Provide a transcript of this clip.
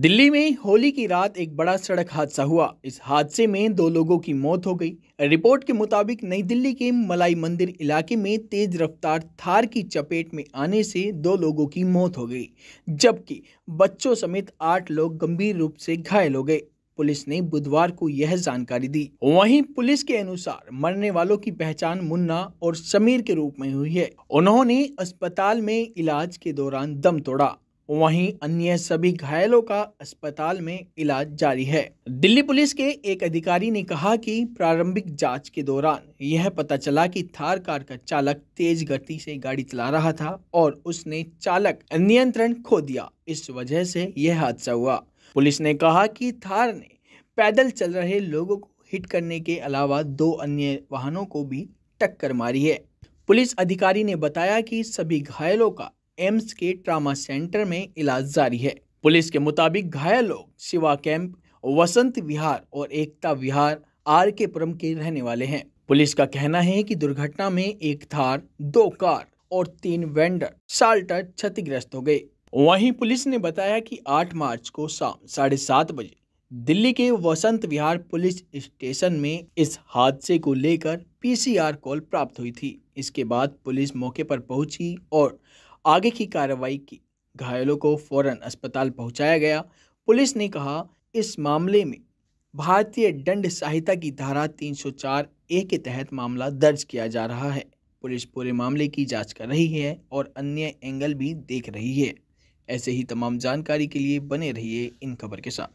दिल्ली में होली की रात एक बड़ा सड़क हादसा हुआ इस हादसे में दो लोगों की मौत हो गई रिपोर्ट के मुताबिक नई दिल्ली के मलाई मंदिर इलाके में तेज रफ्तार थार की चपेट में आने से दो लोगों की मौत हो गई जबकि बच्चों समेत आठ लोग गंभीर रूप से घायल हो गए पुलिस ने बुधवार को यह जानकारी दी वहीं पुलिस के अनुसार मरने वालों की पहचान मुन्ना और समीर के रूप में हुई है उन्होंने अस्पताल में इलाज के दौरान दम तोड़ा वहीं अन्य सभी घायलों का अस्पताल में इलाज जारी है दिल्ली पुलिस के एक अधिकारी ने कहा कि प्रारंभिक जांच के दौरान यह पता चला कि थार कार का चालक तेज गति से गाड़ी चला रहा था और उसने चालक नियंत्रण खो दिया इस वजह से यह हादसा हुआ पुलिस ने कहा कि थार ने पैदल चल रहे लोगों को हिट करने के अलावा दो अन्य वाहनों को भी टक्कर मारी है पुलिस अधिकारी ने बताया कि सभी घायलों का एम्स के ट्रामा सेंटर में इलाज जारी है पुलिस के मुताबिक घायल लोग शिवा कैंप वसंत विहार और एकता विहार आर के पुरम के रहने वाले हैं पुलिस का कहना है कि दुर्घटना में एक थार दो कार और तीन वेंडर साल्टर क्षतिग्रस्त हो गए वहीं पुलिस ने बताया कि 8 मार्च को शाम साढ़े सात बजे दिल्ली के वसंत विहार पुलिस स्टेशन में इस हादसे को लेकर पीसीआर कॉल प्राप्त हुई थी इसके बाद पुलिस मौके पर पहुंची और आगे की कार्रवाई की घायलों को फौरन अस्पताल पहुंचाया गया पुलिस ने कहा इस मामले में भारतीय दंड संहिता की धारा 304 ए के तहत मामला दर्ज किया जा रहा है पुलिस पूरे मामले की जांच कर रही है और अन्य एंगल भी देख रही है ऐसे ही तमाम जानकारी के लिए बने रहिए इन खबर के साथ